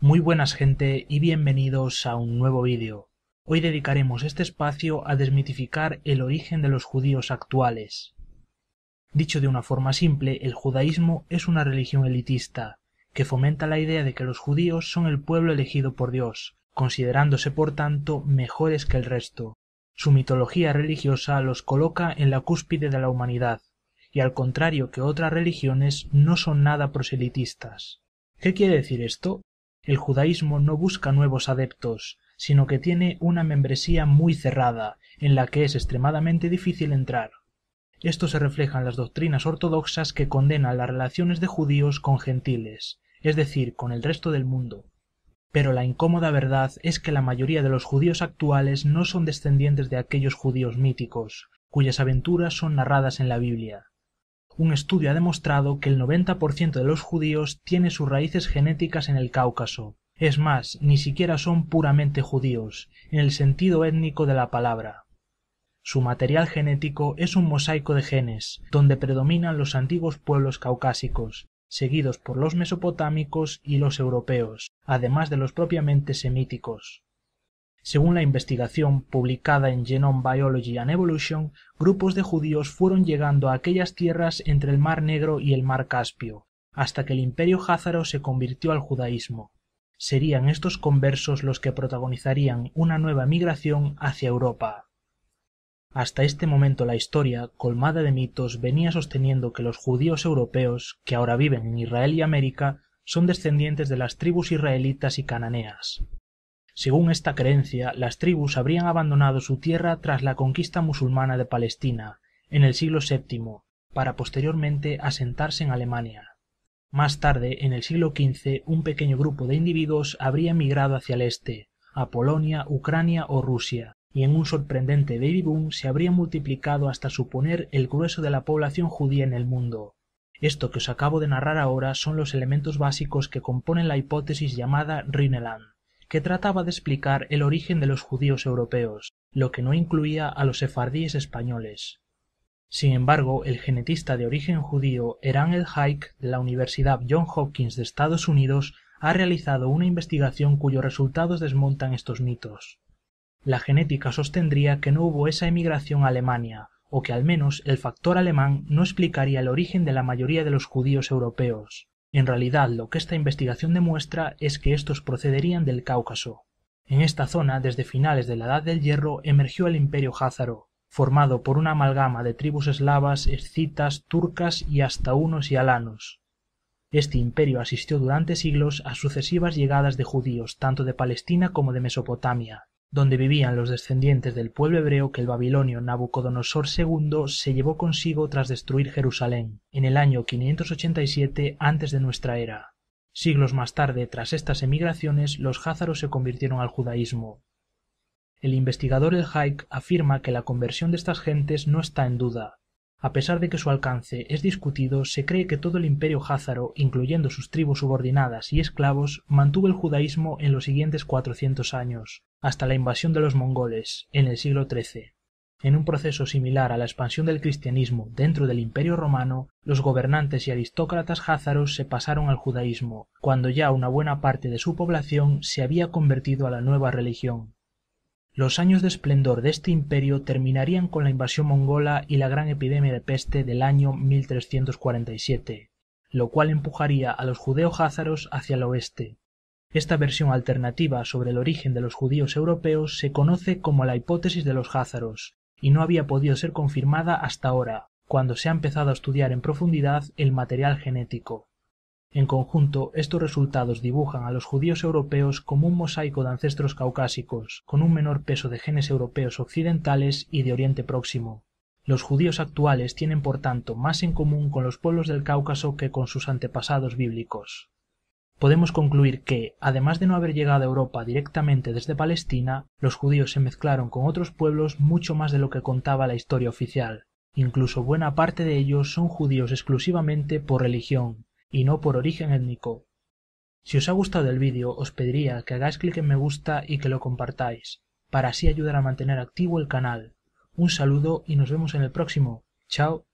Muy buenas gente y bienvenidos a un nuevo vídeo. Hoy dedicaremos este espacio a desmitificar el origen de los judíos actuales. Dicho de una forma simple, el judaísmo es una religión elitista, que fomenta la idea de que los judíos son el pueblo elegido por Dios, considerándose por tanto mejores que el resto. Su mitología religiosa los coloca en la cúspide de la humanidad, y al contrario que otras religiones no son nada proselitistas. ¿Qué quiere decir esto? el judaísmo no busca nuevos adeptos, sino que tiene una membresía muy cerrada, en la que es extremadamente difícil entrar. Esto se refleja en las doctrinas ortodoxas que condenan las relaciones de judíos con gentiles, es decir, con el resto del mundo. Pero la incómoda verdad es que la mayoría de los judíos actuales no son descendientes de aquellos judíos míticos, cuyas aventuras son narradas en la Biblia, un estudio ha demostrado que el noventa por ciento de los judíos tiene sus raíces genéticas en el Cáucaso. Es más, ni siquiera son puramente judíos, en el sentido étnico de la palabra. Su material genético es un mosaico de genes, donde predominan los antiguos pueblos caucásicos, seguidos por los mesopotámicos y los europeos, además de los propiamente semíticos. Según la investigación publicada en Genome Biology and Evolution, grupos de judíos fueron llegando a aquellas tierras entre el Mar Negro y el Mar Caspio, hasta que el Imperio Házaro se convirtió al judaísmo. Serían estos conversos los que protagonizarían una nueva migración hacia Europa. Hasta este momento la historia, colmada de mitos, venía sosteniendo que los judíos europeos, que ahora viven en Israel y América, son descendientes de las tribus israelitas y cananeas. Según esta creencia, las tribus habrían abandonado su tierra tras la conquista musulmana de Palestina, en el siglo VII, para posteriormente asentarse en Alemania. Más tarde, en el siglo XV, un pequeño grupo de individuos habría emigrado hacia el este, a Polonia, Ucrania o Rusia, y en un sorprendente baby boom se habría multiplicado hasta suponer el grueso de la población judía en el mundo. Esto que os acabo de narrar ahora son los elementos básicos que componen la hipótesis llamada Rhineland que trataba de explicar el origen de los judíos europeos, lo que no incluía a los sefardíes españoles. Sin embargo, el genetista de origen judío Eran El Haik de la Universidad John Hopkins de Estados Unidos ha realizado una investigación cuyos resultados desmontan estos mitos. La genética sostendría que no hubo esa emigración a Alemania, o que al menos el factor alemán no explicaría el origen de la mayoría de los judíos europeos, en realidad lo que esta investigación demuestra es que estos procederían del Cáucaso. En esta zona desde finales de la Edad del Hierro emergió el Imperio Házaro, formado por una amalgama de tribus eslavas, escitas, turcas y hasta unos y alanos. Este imperio asistió durante siglos a sucesivas llegadas de judíos tanto de Palestina como de Mesopotamia, donde vivían los descendientes del pueblo hebreo que el babilonio Nabucodonosor II se llevó consigo tras destruir Jerusalén en el año 587 antes de nuestra era. Siglos más tarde, tras estas emigraciones, los jázaros se convirtieron al judaísmo. El investigador El Haik afirma que la conversión de estas gentes no está en duda, a pesar de que su alcance es discutido, se cree que todo el imperio házaro, incluyendo sus tribus subordinadas y esclavos, mantuvo el judaísmo en los siguientes 400 años, hasta la invasión de los mongoles, en el siglo XIII. En un proceso similar a la expansión del cristianismo dentro del imperio romano, los gobernantes y aristócratas házaros se pasaron al judaísmo, cuando ya una buena parte de su población se había convertido a la nueva religión. Los años de esplendor de este imperio terminarían con la invasión mongola y la gran epidemia de peste del año 1347, lo cual empujaría a los judeojázaros hacia el oeste. Esta versión alternativa sobre el origen de los judíos europeos se conoce como la hipótesis de los jázaros, y no había podido ser confirmada hasta ahora, cuando se ha empezado a estudiar en profundidad el material genético. En conjunto, estos resultados dibujan a los judíos europeos como un mosaico de ancestros caucásicos, con un menor peso de genes europeos occidentales y de Oriente Próximo. Los judíos actuales tienen, por tanto, más en común con los pueblos del Cáucaso que con sus antepasados bíblicos. Podemos concluir que, además de no haber llegado a Europa directamente desde Palestina, los judíos se mezclaron con otros pueblos mucho más de lo que contaba la historia oficial. Incluso buena parte de ellos son judíos exclusivamente por religión, y no por origen étnico si os ha gustado el vídeo os pediría que hagáis clic en me gusta y que lo compartáis para así ayudar a mantener activo el canal un saludo y nos vemos en el próximo chao